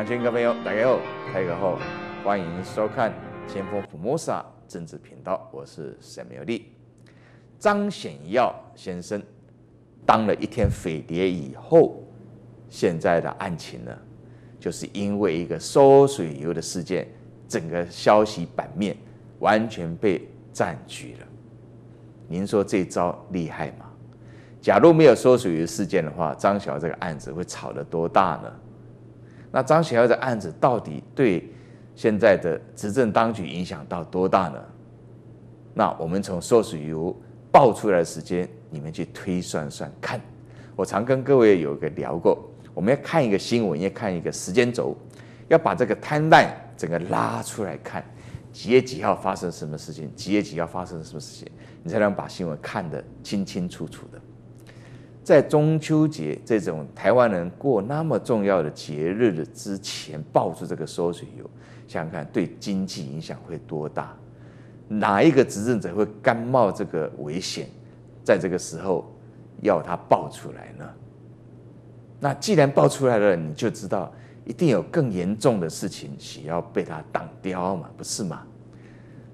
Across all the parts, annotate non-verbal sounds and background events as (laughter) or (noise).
万千个朋友，大家好，大家好，欢迎收看《前锋普摩萨政治频道》，我是 Samuel Lee。张显耀先生。当了一天匪谍以后，现在的案情呢，就是因为一个收水油的事件，整个消息版面完全被占据了。您说这招厉害吗？假如没有收水油事件的话，张小这个案子会炒得多大呢？那张学友的案子到底对现在的执政当局影响到多大呢？那我们从《硕士油》爆出来的时间，你们去推算算看。我常跟各位有个聊过，我们要看一个新闻，要看一个时间轴，要把这个贪案整个拉出来看，几月几号发生什么事情，几月几号发生什么事情，你才能把新闻看得清清楚楚的。在中秋节这种台湾人过那么重要的节日的之前爆出这个缩水油，想想看对经济影响会多大？哪一个执政者会甘冒这个危险，在这个时候要他爆出来呢？那既然爆出来了，你就知道一定有更严重的事情需要被他挡掉嘛，不是吗？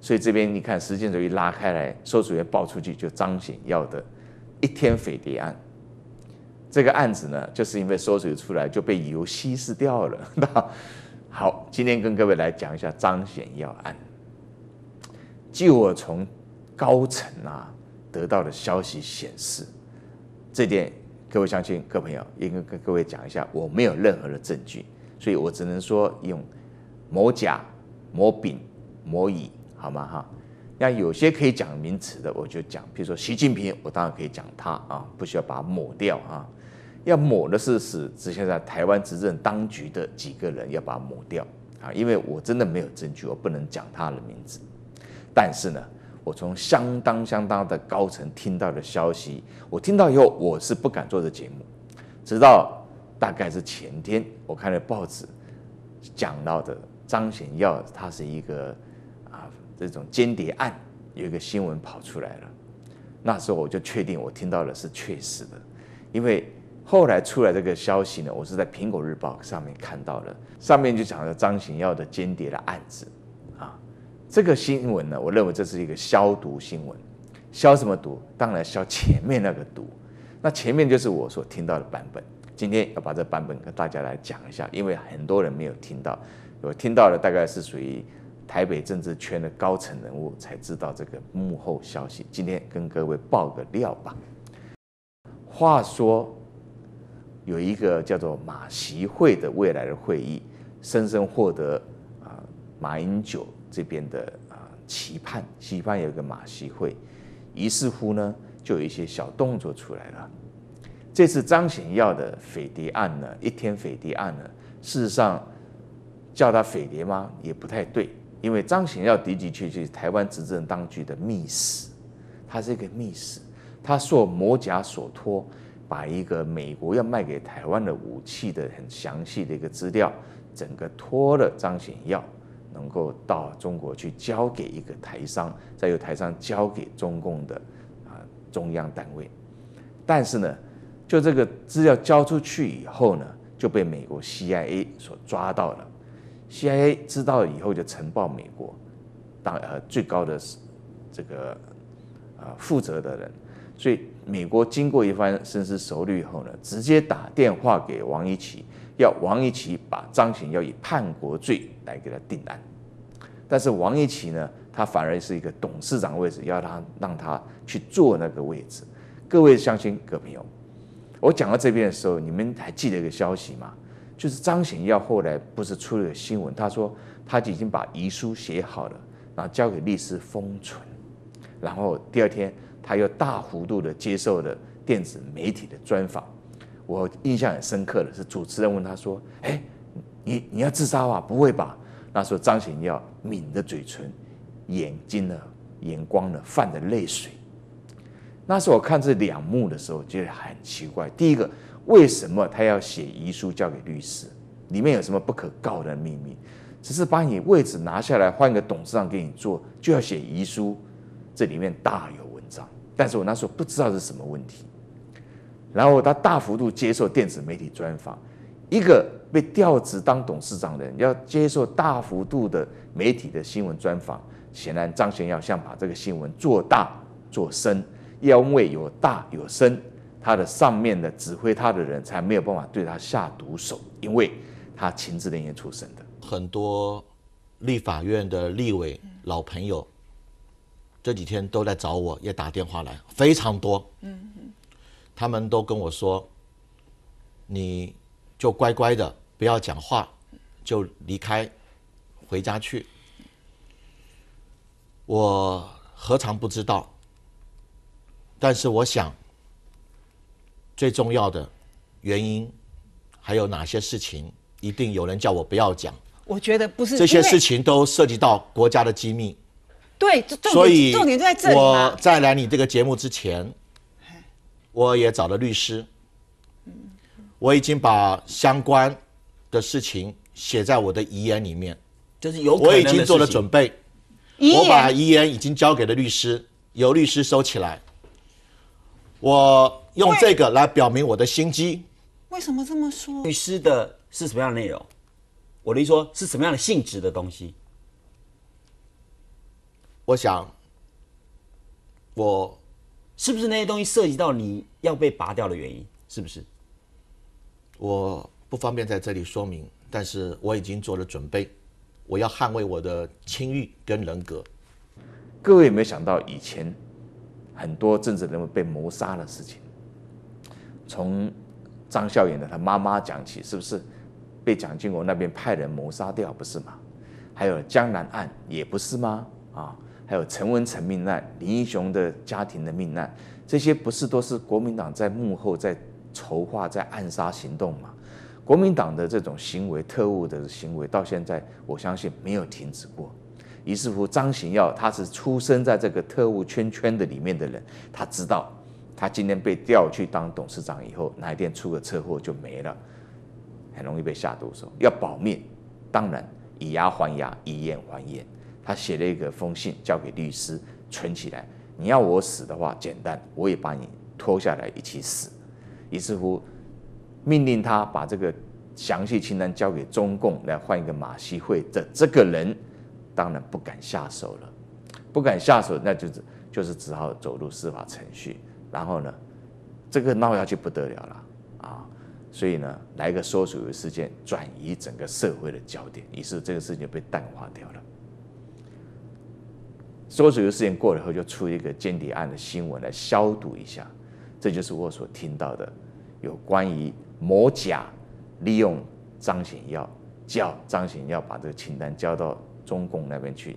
所以这边你看时间轴一拉开来，缩水油爆出去就彰显要的一天匪谍案。这个案子呢，就是因为缩水出来就被油稀释掉了。(laughs) 好，今天跟各位来讲一下彰显要案。据我从高层啊得到的消息显示，这点各位相信，各位朋友，应该跟各位讲一下，我没有任何的证据，所以我只能说用某甲、某丙、某乙，好吗？哈，那有些可以讲名词的，我就讲，比如说习近平，我当然可以讲他啊，不需要把它抹掉啊。要抹的是指现在台湾执政当局的几个人，要把它抹掉啊！因为我真的没有证据，我不能讲他的名字。但是呢，我从相当相当的高层听到的消息，我听到以后我是不敢做这节目。直到大概是前天，我看了报纸讲到的张显耀，他是一个啊这种间谍案，有一个新闻跑出来了。那时候我就确定我听到的是确实的，因为。后来出来这个消息呢，我是在《苹果日报》上面看到的，上面就讲了张行耀的间谍的案子，啊，这个新闻呢，我认为这是一个消毒新闻，消什么毒？当然消前面那个毒，那前面就是我所听到的版本，今天要把这版本跟大家来讲一下，因为很多人没有听到，我听到的大概是属于台北政治圈的高层人物才知道这个幕后消息，今天跟各位爆个料吧。话说。有一个叫做马习会的未来的会议，深深获得啊马英九这边的啊期盼，期盼有一个马习会，于是乎呢就有一些小动作出来了。这次张显耀的匪谍案呢，一天匪谍案呢，事实上叫他匪谍吗也不太对，因为张显耀的的确确是台湾执政当局的密使，他是一个密使，他受魔甲所托。把一个美国要卖给台湾的武器的很详细的一个资料，整个托了张显耀，能够到中国去交给一个台商，再由台商交给中共的啊中央单位。但是呢，就这个资料交出去以后呢，就被美国 CIA 所抓到了。CIA 知道了以后就呈报美国，当呃最高的这个啊负责的人，所以。美国经过一番深思熟虑以后呢，直接打电话给王一奇，要王一奇把张显耀以叛国罪来给他定案。但是王一奇呢，他反而是一个董事长位置，要他让他去坐那个位置。各位相信位朋友，我讲到这边的时候，你们还记得一个消息吗？就是张显耀后来不是出了个新闻，他说他已经把遗书写好了，然后交给律师封存，然后第二天。他又大幅度的接受了电子媒体的专访，我印象很深刻的是主持人问他说：“哎，你你要自杀啊？不会吧？”那时候张显耀抿着嘴唇，眼睛呢，眼光呢，泛着泪水。那时候我看这两幕的时候，觉得很奇怪。第一个，为什么他要写遗书交给律师？里面有什么不可告的秘密？只是把你位置拿下来，换个董事长给你做，就要写遗书？这里面大有。但是我那时候不知道是什么问题，然后他大幅度接受电子媒体专访，一个被调职当董事长的人要接受大幅度的媒体的新闻专访，显然张贤耀想把这个新闻做大做深，要因为有大有深，他的上面的指挥他的人才没有办法对他下毒手，因为他情治人员出身的很多立法院的立委老朋友。这几天都在找我，也打电话来，非常多。嗯他们都跟我说，你就乖乖的，不要讲话，就离开，回家去。我何尝不知道？但是我想，最重要的原因还有哪些事情，一定有人叫我不要讲。我觉得不是这些事情都涉及到国家的机密。对，所以，我，在来你这个节目之前，我也找了律师，我已经把相关的事情写在我的遗言里面，就是有，我已经做了准备，我把遗言已经交给了律师，由律师收起来，我用这个来表明我的心机，为什么这么说？律师的是什么样的内容？我的意思说是什么样的性质的东西？我想，我是不是那些东西涉及到你要被拔掉的原因？是不是？我不方便在这里说明，但是我已经做了准备，我要捍卫我的清誉跟人格。各位有没有想到以前很多政治人物被谋杀的事情，从张孝炎的他妈妈讲起，是不是？被蒋经国那边派人谋杀掉，不是吗？还有江南案，也不是吗？啊？还有陈文成命案、林英雄的家庭的命案，这些不是都是国民党在幕后在筹划、在暗杀行动吗？国民党的这种行为、特务的行为，到现在我相信没有停止过。于是乎，张行耀他是出生在这个特务圈圈的里面的人，他知道他今天被调去当董事长以后，哪一天出个车祸就没了，很容易被下毒手。要保命，当然以牙还牙，以眼还眼。他写了一个封信，交给律师存起来。你要我死的话，简单，我也把你拖下来一起死。于是乎，命令他把这个详细清单交给中共来换一个马西会的这个人，当然不敢下手了，不敢下手，那就是就是只好走入司法程序。然后呢，这个闹下去不得了了啊！所以呢，来个缩水的事件，转移整个社会的焦点，于是这个事情就被淡化掉了。缩水的事情过了以后，就出一个间谍案的新闻来消毒一下，这就是我所听到的有关于某甲利用张显耀叫张显耀把这个清单交到中共那边去，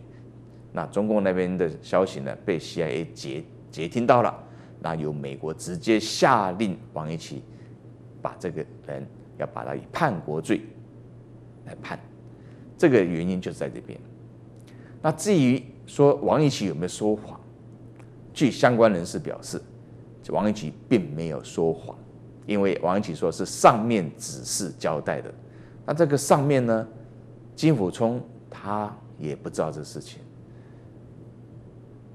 那中共那边的消息呢被 CIA 截截听到了，那由美国直接下令王毅奇把这个人要把他以叛国罪来判，这个原因就在这边。那至于，说王一奇有没有说谎？据相关人士表示，王一奇并没有说谎，因为王一奇说是上面指示交代的。那这个上面呢，金虎冲他也不知道这事情，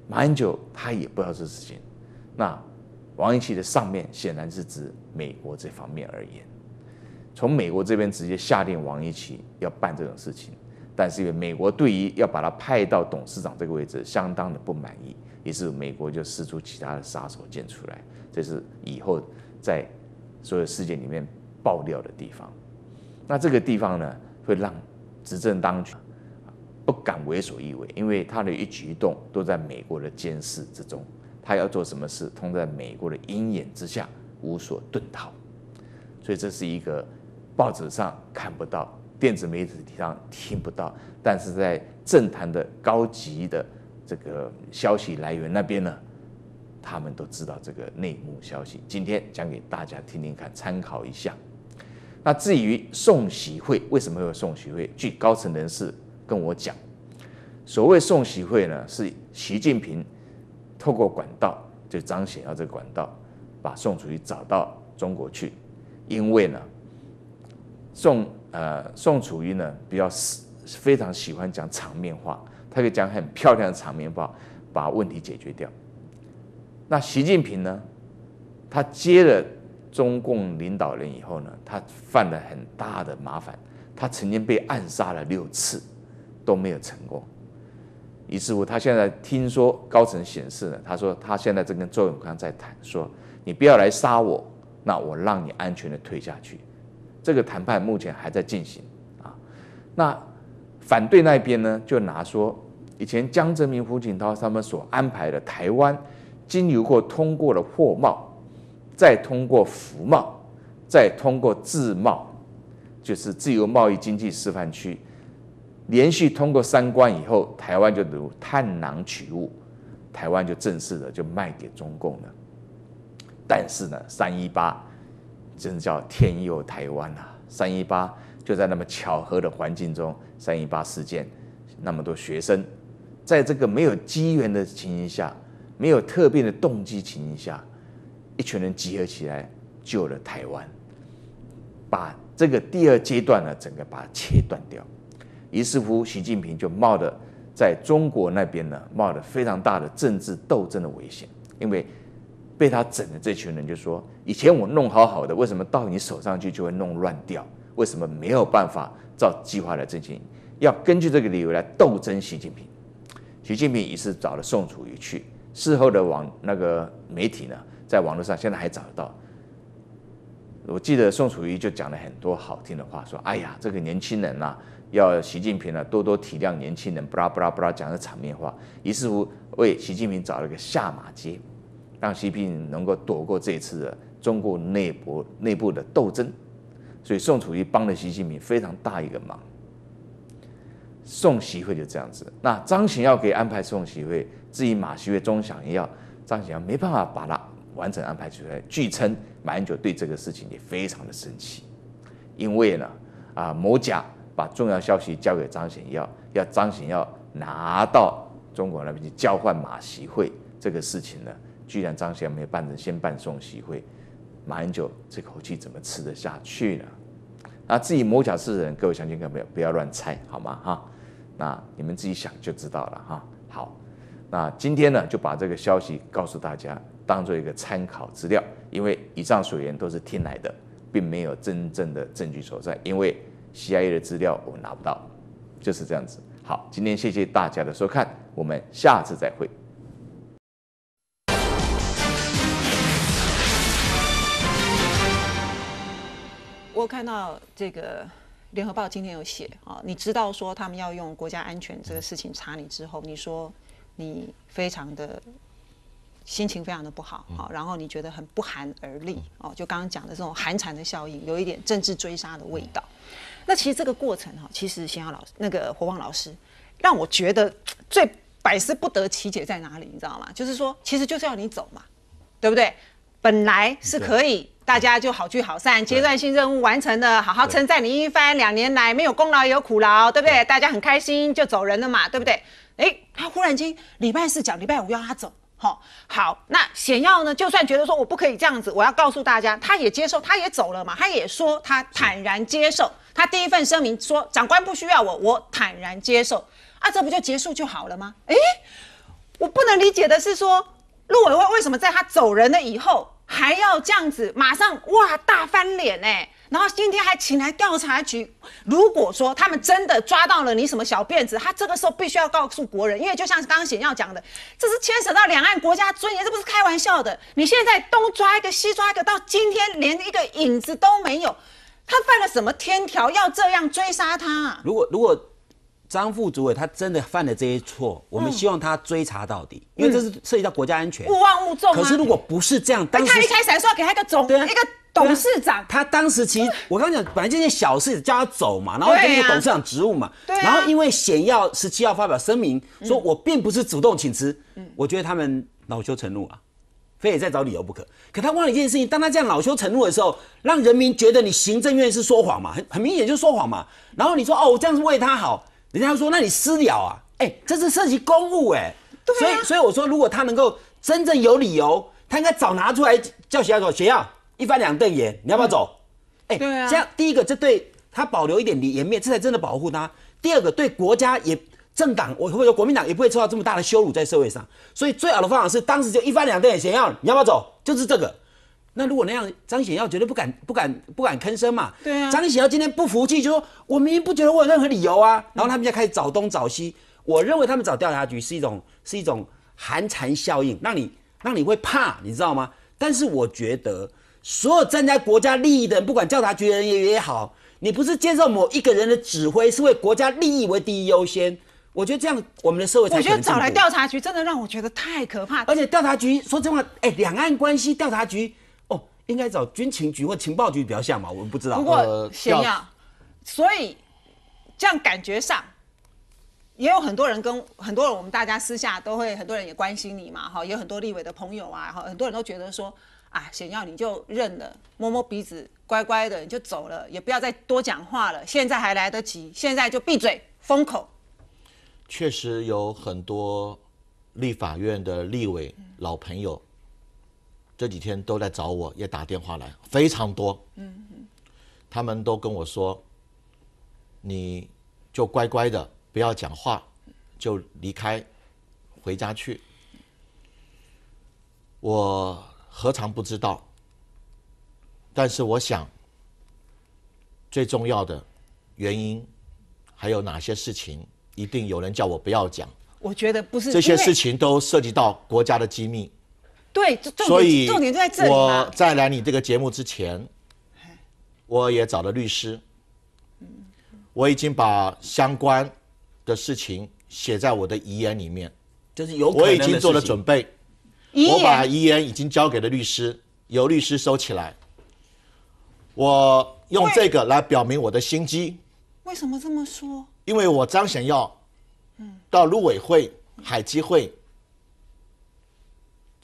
马英九他也不知道这事情。那王一奇的上面显然是指美国这方面而言，从美国这边直接下令王一奇要办这种事情。但是因为美国对于要把他派到董事长这个位置相当的不满意，于是美国就施出其他的杀手锏出来。这是以后在所有事件里面爆料的地方。那这个地方呢，会让执政当局不敢为所欲为，因为他的一举一动都在美国的监视之中，他要做什么事，通在美国的鹰眼之下无所遁逃。所以这是一个报纸上看不到。电子媒体上听不到，但是在政坛的高级的这个消息来源那边呢，他们都知道这个内幕消息。今天讲给大家听听看，参考一下。那至于送喜会，为什么会有送喜会？据高层人士跟我讲，所谓送喜会呢，是习近平透过管道，就彰显要这个管道把宋楚瑜找到中国去，因为呢，宋。呃，宋楚瑜呢比较是非常喜欢讲场面话，他可以讲很漂亮的场面话，把问题解决掉。那习近平呢，他接了中共领导人以后呢，他犯了很大的麻烦，他曾经被暗杀了六次，都没有成功。于是乎，他现在听说高层显示呢，他说他现在正跟周永康在谈，说你不要来杀我，那我让你安全的退下去。这个谈判目前还在进行，啊，那反对那边呢，就拿说以前江泽民、胡锦涛他们所安排的台湾，经由过通过了货贸，再通过服贸，再通过自贸，就是自由贸易经济示范区，连续通过三关以后，台湾就如探囊取物，台湾就正式的就卖给中共了，但是呢，三一八。真叫天佑台湾啊！三一八就在那么巧合的环境中，三一八事件，那么多学生，在这个没有机缘的情形下，没有特别的动机情形下，一群人集合起来救了台湾，把这个第二阶段呢，整个把它切断掉。于是乎，习近平就冒着在中国那边呢，冒着非常大的政治斗争的危险，因为。被他整的这群人就说：“以前我弄好好的，为什么到你手上去就会弄乱掉？为什么没有办法照计划来进行？要根据这个理由来斗争习近平。”习近平也是找了宋楚瑜去，事后的网那个媒体呢，在网络上现在还找得到。我记得宋楚瑜就讲了很多好听的话，说：“哎呀，这个年轻人啊，要习近平啊、多多体谅年轻人，不拉不拉不拉，讲的场面话。”于是乎，为习近平找了个下马街。让习近平能够躲过这次的中国内部内部的斗争，所以宋楚瑜帮了习近平非常大一个忙。宋习会就这样子，那张显耀给安排宋习会，至于马习会，钟祥耀，张显耀没办法把他完整安排出来。据称，马英九对这个事情也非常的生气，因为呢，啊，某甲把重要消息交给张显耀，要张显耀拿到中国那边去交换马习会这个事情呢。居然张先没有办成，先办送喜会，马英九这口气怎么吃得下去呢？那至于某甲市的人，各位乡亲可不不要乱猜，好吗？哈，那你们自己想就知道了哈。好，那今天呢就把这个消息告诉大家，当做一个参考资料，因为以上所言都是听来的，并没有真正的证据所在，因为 CIA 的资料我们拿不到，就是这样子。好，今天谢谢大家的收看，我们下次再会。我看到这个《联合报》今天有写啊，你知道说他们要用国家安全这个事情查你之后，你说你非常的心情非常的不好，好，然后你觉得很不寒而栗哦，就刚刚讲的这种寒蝉的效应，有一点政治追杀的味道。那其实这个过程哈，其实贤雅老师、那个火旺老师，让我觉得最百思不得其解在哪里，你知道吗？就是说，其实就是要你走嘛，对不对？本来是可以，大家就好聚好散，阶段性任务完成了，好好称赞你一番。两年来没有功劳也有苦劳，对不对？大家很开心就走人了嘛，对不对？哎，他忽然间礼拜四讲，礼拜五要他走，哦，好，那险要呢？就算觉得说我不可以这样子，我要告诉大家，他也接受，他也走了嘛，他也说他坦然接受。他第一份声明说，长官不需要我，我坦然接受。啊，这不就结束就好了吗？哎，我不能理解的是说，陆委会为什么在他走人了以后？还要这样子，马上哇大翻脸呢！然后今天还请来调查局。如果说他们真的抓到了你什么小辫子，他这个时候必须要告诉国人，因为就像刚刚险要讲的，这是牵涉到两岸国家尊严，这不是开玩笑的。你现在东抓一个西抓一个，到今天连一个影子都没有，他犯了什么天条要这样追杀他？如果如果。张副主委他真的犯了这些错，我们希望他追查到底，因为这是涉及到国家安全。勿忘勿重。可是如果不是这样，当他一开始还说要给他一个总，一个董事长，他当时其实我刚讲，本来这件小事叫他走嘛，然后给他一个董事长职务嘛，然后因为显要十七号发表声明，说我并不是主动请辞，我觉得他们恼羞成怒啊，非得再找理由不可。可他忘了一件事情，当他这样恼羞成怒的时候，让人民觉得你行政院是说谎嘛，很很明显就是说谎嘛。然后你说哦，我这样是为他好。人家说：“那你私了啊？哎，这是涉及公务哎，所以所以我说，如果他能够真正有理由，他应该早拿出来叫谁要走，谁要，一翻两瞪眼，你要不要走？哎，这样第一个，这对他保留一点颜面，这才真的保护他；第二个，对国家也政党，我会说国民党也不会受到这么大的羞辱在社会上。所以最好的方法是当时就一翻两瞪眼，谢要，你要不要走？就是这个。”那如果那样，张显耀绝对不敢、不敢、不敢吭声嘛。对啊。张显耀今天不服气，就说：“我明明不觉得我有任何理由啊。”然后他们就开始找东找西。我认为他们找调查局是一种、是一种寒蝉效应，让你、让你会怕，你知道吗？但是我觉得，所有站在国家利益的人，不管调查局人也也好，你不是接受某一个人的指挥，是为国家利益为第一优先。我觉得这样我们的社会才。我觉得找来调查局真的让我觉得太可怕。而且调查局说真话，哎，两岸关系调查局。应该找军情局或情报局比较像嘛？我们不知道。不过想要，所以这样感觉上也有很多人跟很多人，我们大家私下都会很多人也关心你嘛。哈，有很多立委的朋友啊，哈，很多人都觉得说啊，想要你就认了，摸摸鼻子，乖乖的你就走了，也不要再多讲话了。现在还来得及，现在就闭嘴封口。确实有很多立法院的立委老朋友。这几天都在找我，也打电话来，非常多。嗯他们都跟我说，你就乖乖的不要讲话，就离开，回家去。我何尝不知道？但是我想，最重要的原因还有哪些事情，一定有人叫我不要讲。我觉得不是这些事情都涉及到国家的机密。对，所以重点就在这里。我在来你这个节目之前，我也找了律师。我已经把相关的事情写在我的遗言里面，就是有我已经做了准备。我把遗言已经交给了律师，由律师收起来。我用这个来表明我的心机。为什么这么说？因为我张显耀，到陆委会、海基会。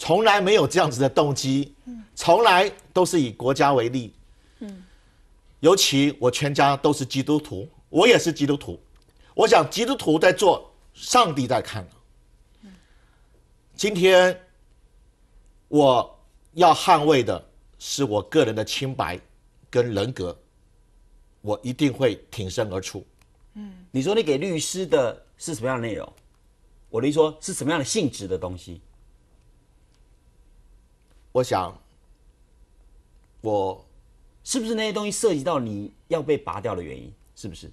从来没有这样子的动机，从来都是以国家为例，嗯，尤其我全家都是基督徒，我也是基督徒，我想基督徒在做，上帝在看今天我要捍卫的是我个人的清白跟人格，我一定会挺身而出，嗯，你说你给律师的是什么样的内容？我跟你说是什么样的性质的东西。我想，我是不是那些东西涉及到你要被拔掉的原因？是不是？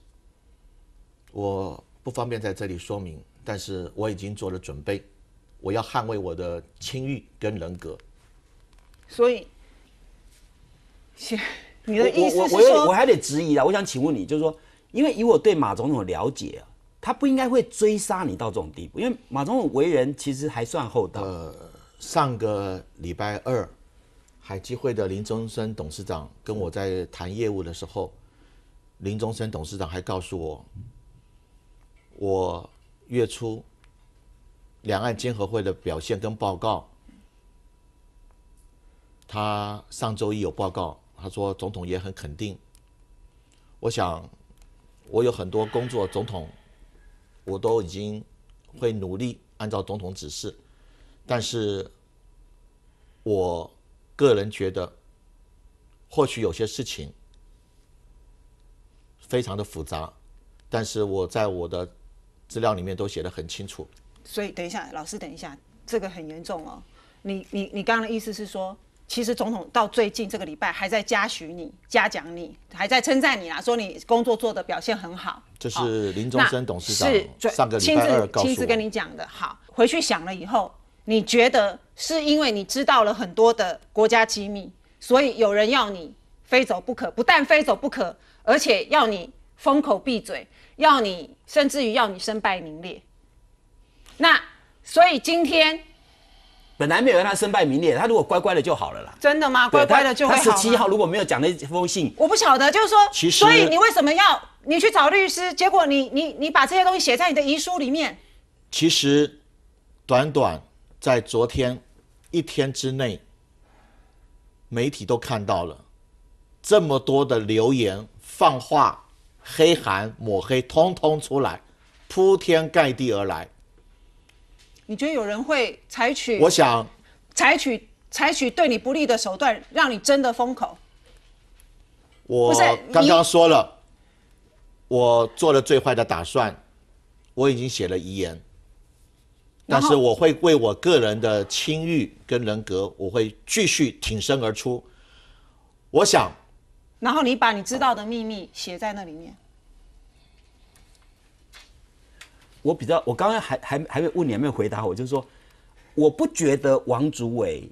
我不方便在这里说明，但是我已经做了准备，我要捍卫我的清誉跟人格。所以，你的意思我我我还得质疑啊！我想请问你，就是说，因为以我对马总统的了解啊，他不应该会追杀你到这种地步，因为马总统为人其实还算厚道。上个礼拜二，海基会的林中生董事长跟我在谈业务的时候，林中生董事长还告诉我，我月初两岸经合会的表现跟报告，他上周一有报告，他说总统也很肯定。我想我有很多工作，总统我都已经会努力按照总统指示。但是，我个人觉得，或许有些事情非常的复杂，但是我在我的资料里面都写的很清楚。所以，等一下，老师，等一下，这个很严重哦。你、你、你刚刚的意思是说，其实总统到最近这个礼拜还在嘉许你、嘉奖你，还在称赞你啊，说你工作做的表现很好。这是林宗生董事长上个礼拜二亲自亲自跟你讲的。好，回去想了以后。你觉得是因为你知道了很多的国家机密，所以有人要你非走不可，不但非走不可，而且要你封口闭嘴，要你甚至于要你身败名裂。那所以今天本来没有让他身败名裂，他如果乖乖的就好了啦。真的吗？乖乖的就好。他十七号如果没有讲那封信，我不晓得，就是说，所以你为什么要你去找律师？结果你你你把这些东西写在你的遗书里面。其实短短。在昨天一天之内，媒体都看到了这么多的留言、放话、黑函、抹黑，通通出来，铺天盖地而来。你觉得有人会采取？我想采取采取对你不利的手段，让你真的封口。我刚刚说了，我做了最坏的打算，我已经写了遗言。但是我会为我个人的清誉跟人格，我会继续挺身而出。我想，然后你把你知道的秘密写在那里面。我比较，我刚刚还还还没问你，还没回答我，就是说，我不觉得王祖伟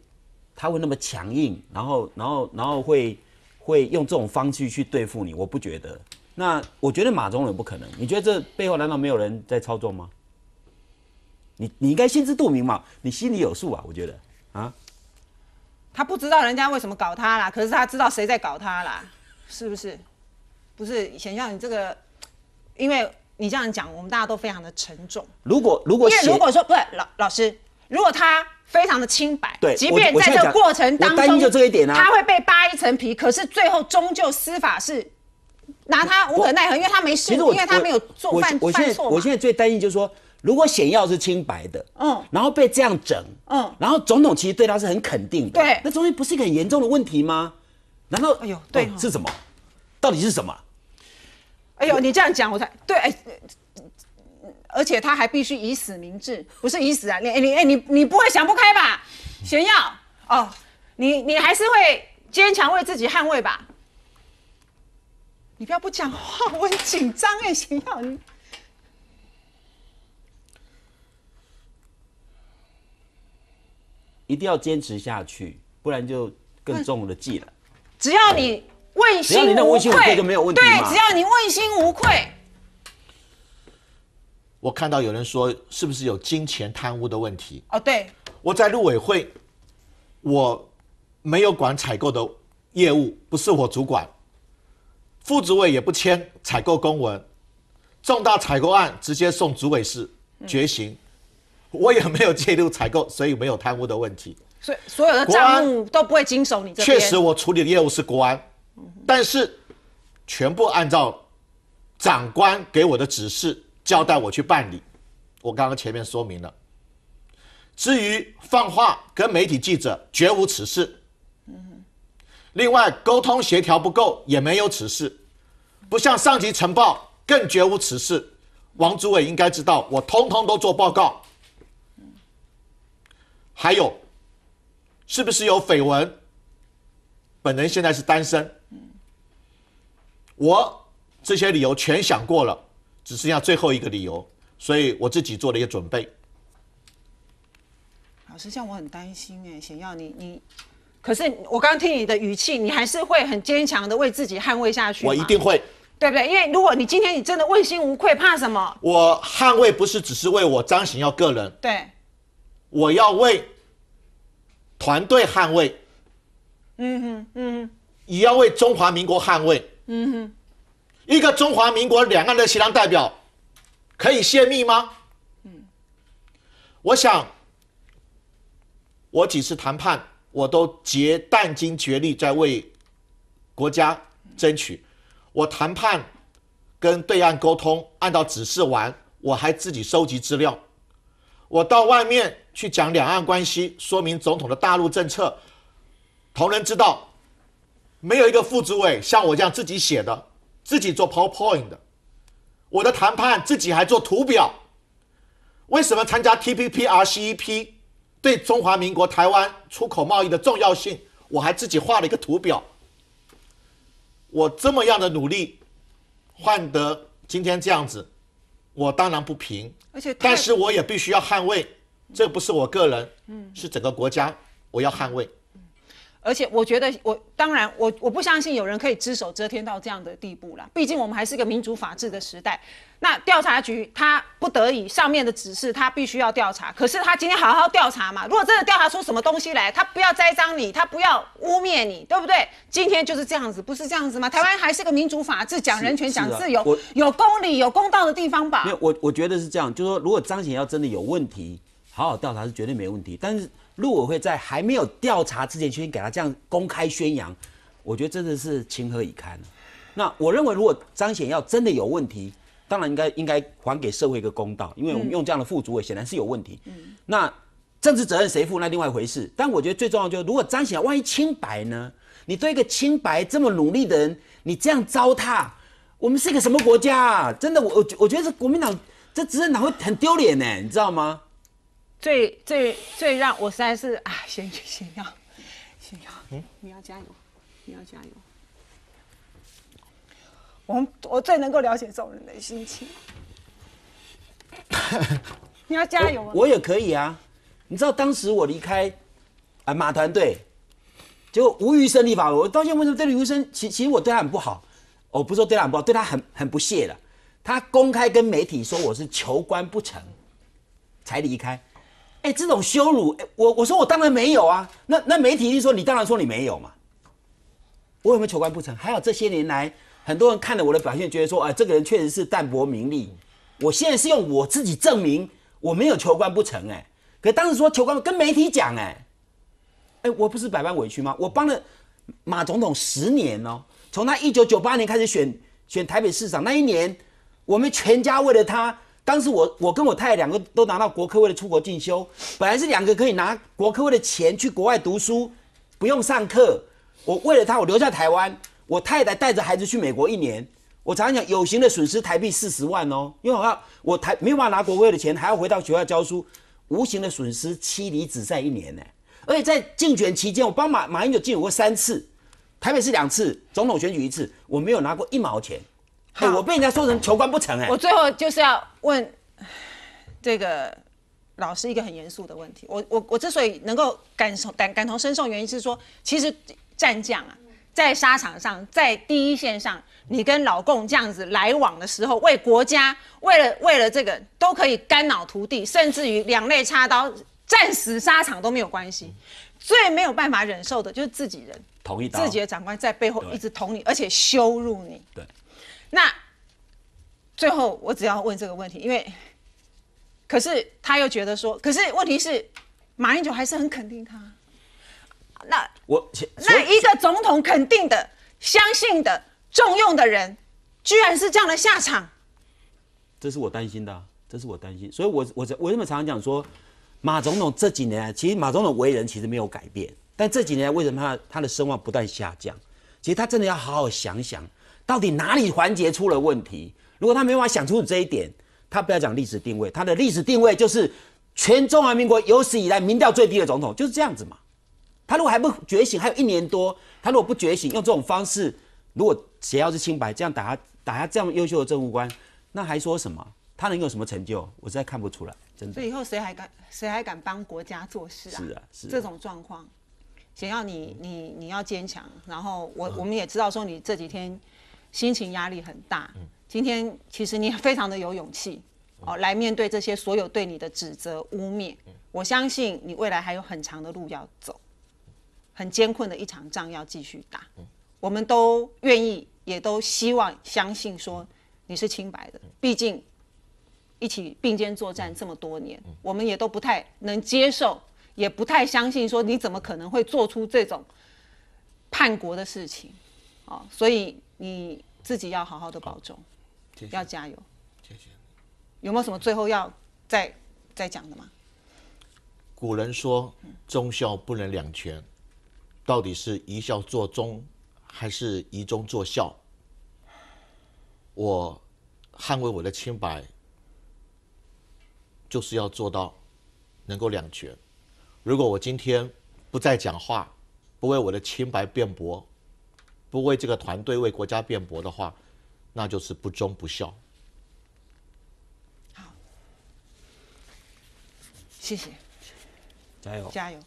他会那么强硬，然后然后然后会会用这种方式去对付你，我不觉得。那我觉得马忠龙不可能，你觉得这背后难道没有人在操作吗？你你应该心知肚明嘛，你心里有数啊，我觉得，啊，他不知道人家为什么搞他啦，可是他知道谁在搞他啦，是不是？不是，钱校你这个，因为你这样讲，我们大家都非常的沉重。如果如果，因为如果说不是老老师，如果他非常的清白，对，即便在这个过程当中，就这一点啊，他会被扒一层皮，可是最后终究司法是拿他无可奈何，因为他没事，因为他没有做犯犯错我现在最担心就是说。如果显耀是清白的，嗯，然后被这样整，嗯，然后总统其实对他是很肯定，的，对，那中间不是一个很严重的问题吗？然后，哎呦，对，是什么？到底是什么？哎呦，你这样讲我才对，哎，而且他还必须以死明志，不是以死啊，你、你、哎，你、你不会想不开吧？显耀，哦，你、你还是会坚强为自己捍卫吧？你不要不讲话，我很紧张哎，显耀你。一定要坚持下去，不然就更中了计了。只要你问心，只要你问心无愧就没有问题。对，只要你问心无愧。我看到有人说，是不是有金钱贪污的问题？哦，对，我在陆委会，我没有管采购的业务，不是我主管，副职位也不签采购公文，重大采购案直接送主委室决行。我也没有介入采购，所以没有贪污的问题。所以所有的账目都不会经手你。这确实，我处理的业务是国安，但是全部按照长官给我的指示交代我去办理。我刚刚前面说明了。至于放话跟媒体记者，绝无此事。嗯。另外，沟通协调不够，也没有此事。不向上级呈报，更绝无此事。王祖伟应该知道，我通通都做报告。还有，是不是有绯闻？本人现在是单身。我这些理由全想过了，只剩下最后一个理由，所以我自己做了一些准备。老师，像我很担心哎，想要你你，可是我刚听你的语气，你还是会很坚强的为自己捍卫下去。我一定会，对不对？因为如果你今天你真的问心无愧，怕什么？我捍卫不是只是为我张行耀个人。对。我要为团队捍卫，嗯哼，嗯哼，也要为中华民国捍卫，嗯哼，一个中华民国两岸的协商代表，可以泄密吗？嗯，我想，我几次谈判，我都竭殚精竭力在为国家争取，我谈判跟对岸沟通，按照指示玩，我还自己收集资料，我到外面。去讲两岸关系，说明总统的大陆政策，同仁知道，没有一个副职位像我这样自己写的，自己做 PowerPoint 的，我的谈判自己还做图表，为什么参加 TPP、RCEP 对中华民国台湾出口贸易的重要性，我还自己画了一个图表，我这么样的努力，换得今天这样子，我当然不平，而且，但是我也必须要捍卫。这不是我个人，嗯，是整个国家，我要捍卫。嗯，而且我觉得，我当然，我我不相信有人可以只手遮天到这样的地步了。毕竟我们还是个民主法治的时代。那调查局他不得以上面的指示，他必须要调查。可是他今天好好调查嘛？如果真的调查出什么东西来，他不要栽赃你，他不要污蔑你，对不对？今天就是这样子，不是这样子吗？台湾还是个民主法治，讲人权、讲自由，有公理、有公道的地方吧？没有，我我觉得是这样，就是说如果张显耀真的有问题。好好调查是绝对没问题，但是陆委会在还没有调查之前，先给他这样公开宣扬，我觉得真的是情何以堪那我认为，如果张显耀真的有问题，当然应该应该还给社会一个公道，因为我们用这样的副主委显然是有问题。嗯，那政治责任谁负？那另外一回事。但我觉得最重要就是，如果张显耀万一清白呢？你对一个清白这么努力的人，你这样糟蹋，我们是一个什么国家啊？真的，我我我觉得这国民党这执政党会很丢脸呢，你知道吗？最最最让我实在是啊，先先要先要，嗯，你要加油，你要加油。我我最能够了解这种人的心情。你要加油。我也可以啊。你知道当时我离开啊马团队，就吴余生立法，我到现在为什么对吴余生？其其实我对他很不好，我不是说对他很不好，对他很很不屑的。他公开跟媒体说我是求官不成，才离开。哎，这种羞辱，我我说我当然没有啊。那那媒体一说，你当然说你没有嘛。我有没有求官不成？还有这些年来，很多人看了我的表现，觉得说，哎，这个人确实是淡泊名利。我现在是用我自己证明我没有求官不成。哎，可当时说求官，跟媒体讲，哎，哎，我不是百般委屈吗？我帮了马总统十年哦，从他一九九八年开始选选台北市长那一年，我们全家为了他。当时我我跟我太太两个都拿到国科会的出国进修，本来是两个可以拿国科会的钱去国外读书，不用上课。我为了他，我留在台湾，我太太带着孩子去美国一年。我常常讲，有形的损失台币四十万哦，因为我要我台没法拿国会的钱，还要回到学校教书，无形的损失妻离子散一年呢。而且在竞选期间，我帮马马英九竞选过三次，台北是两次，总统选举一次，我没有拿过一毛钱。我被人家说成求官不成哎！我最后就是要问 (sighs) 这个老师一个很严肃的问题。我我我之所以能够感同感感同身受，原因是说，其实战将啊，在沙场上，在第一线上，你跟老共这样子来往的时候，为国家为了为了这个都可以肝脑涂地，甚至于两肋插刀，战死沙场都没有关系。最没有办法忍受的就是自己人，自己的长官在背后一直捅你，而且羞辱你。对。那最后我只要问这个问题，因为可是他又觉得说，可是问题是马英九还是很肯定他。那我那一个总统肯定的、相信的、重用的人，居然是这样的下场，这是我担心的，这是我担心。所以，我我我为什么常常讲说马总统这几年，其实马总统为人其实没有改变，但这几年为什么他他的声望不断下降？其实他真的要好好想想。到底哪里环节出了问题？如果他没法想出这一点，他不要讲历史定位，他的历史定位就是全中华民国有史以来民调最低的总统，就是这样子嘛。他如果还不觉醒，还有一年多，他如果不觉醒，用这种方式，如果谁要是清白，这样打他打他这样优秀的政务官，那还说什么？他能有什么成就？我实在看不出来，真的。所以以后谁还敢谁还敢帮国家做事啊？是啊，是这种状况，想要你你你要坚强。然后我我们也知道说你这几天。心情压力很大。嗯，今天其实你非常的有勇气，哦，来面对这些所有对你的指责、污蔑。嗯，我相信你未来还有很长的路要走，很艰困的一场仗要继续打。嗯，我们都愿意，也都希望相信说你是清白的。毕竟一起并肩作战这么多年，我们也都不太能接受，也不太相信说你怎么可能会做出这种叛国的事情。啊，所以。你自己要好好的保重，要加油。谢谢。有没有什么最后要再再讲的吗？古人说忠孝不能两全，到底是一孝做忠，还是一忠做孝？我捍卫我的清白，就是要做到能够两全。如果我今天不再讲话，不为我的清白辩驳。不为这个团队、为国家辩驳的话，那就是不忠不孝。好，谢谢，加油，加油。